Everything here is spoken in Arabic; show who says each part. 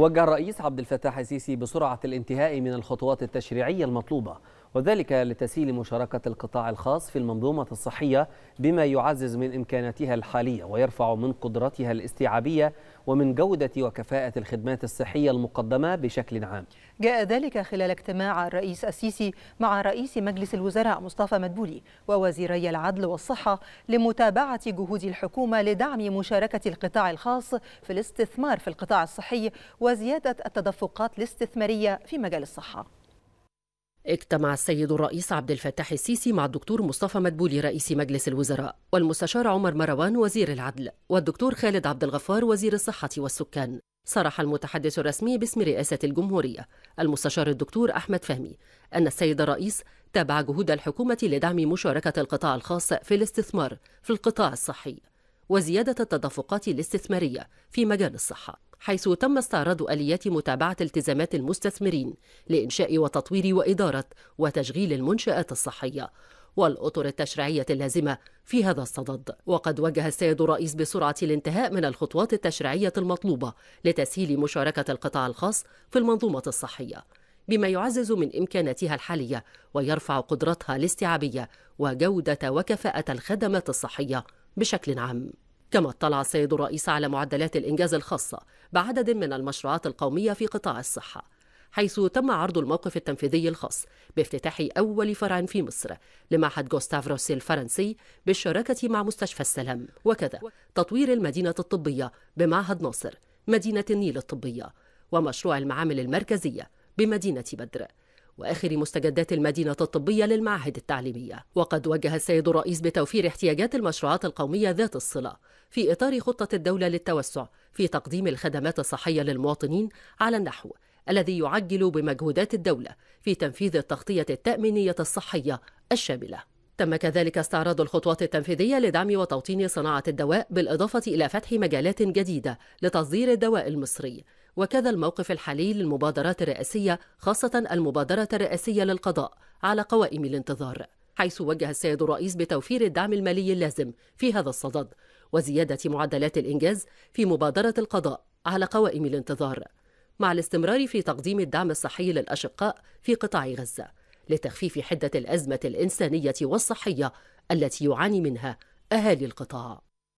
Speaker 1: وجه الرئيس عبد الفتاح السيسي بسرعة الانتهاء من الخطوات التشريعية المطلوبة وذلك لتسهيل مشاركة القطاع الخاص في المنظومة الصحية بما يعزز من إمكاناتها الحالية ويرفع من قدرتها الاستيعابية ومن جودة وكفاءة الخدمات الصحية المقدمة بشكل عام
Speaker 2: جاء ذلك خلال اجتماع الرئيس السيسي مع رئيس مجلس الوزراء مصطفى مدبولي ووزيري العدل والصحة لمتابعة جهود الحكومة لدعم مشاركة القطاع الخاص في الاستثمار في القطاع الصحي وزيادة التدفقات الاستثمارية في مجال الصحة
Speaker 3: اجتمع السيد الرئيس عبد الفتاح السيسي مع الدكتور مصطفى مدبولي رئيس مجلس الوزراء والمستشار عمر مروان وزير العدل والدكتور خالد عبد الغفار وزير الصحة والسكان صرح المتحدث الرسمي باسم رئاسة الجمهورية المستشار الدكتور أحمد فهمي أن السيد الرئيس تابع جهود الحكومة لدعم مشاركة القطاع الخاص في الاستثمار في القطاع الصحي وزيادة التدفقات الاستثمارية في مجال الصحة حيث تم استعراض آليات متابعة التزامات المستثمرين لإنشاء وتطوير وإدارة وتشغيل المنشآت الصحية والأطر التشريعية اللازمة في هذا الصدد وقد وجه السيد الرئيس بسرعة الانتهاء من الخطوات التشريعية المطلوبة لتسهيل مشاركة القطاع الخاص في المنظومة الصحية بما يعزز من إمكاناتها الحالية ويرفع قدرتها الاستيعابية وجودة وكفاءة الخدمات الصحية بشكل عام كما اطلع السيد الرئيس على معدلات الإنجاز الخاصة بعدد من المشروعات القومية في قطاع الصحة حيث تم عرض الموقف التنفيذي الخاص بافتتاح أول فرع في مصر لمعهد جوستاف روسي الفرنسي بالشراكة مع مستشفى السلام وكذا تطوير المدينة الطبية بمعهد ناصر مدينة النيل الطبية ومشروع المعامل المركزية بمدينة بدر وآخر مستجدات المدينة الطبية للمعاهد التعليمية وقد وجه السيد الرئيس بتوفير احتياجات المشروعات القومية ذات الصلة في إطار خطة الدولة للتوسع في تقديم الخدمات الصحية للمواطنين على النحو الذي يعجل بمجهودات الدولة في تنفيذ التغطية التأمينية الصحية الشاملة تم كذلك استعراض الخطوات التنفيذية لدعم وتوطين صناعة الدواء بالإضافة إلى فتح مجالات جديدة لتصدير الدواء المصري وكذا الموقف الحالي للمبادرات الرئاسية خاصة المبادرة الرئاسية للقضاء على قوائم الانتظار حيث وجه السيد الرئيس بتوفير الدعم المالي اللازم في هذا الصدد وزيادة معدلات الإنجاز في مبادرة القضاء على قوائم الانتظار مع الاستمرار في تقديم الدعم الصحي للأشقاء في قطاع غزة لتخفيف حدة الأزمة الإنسانية والصحية التي يعاني منها أهالي القطاع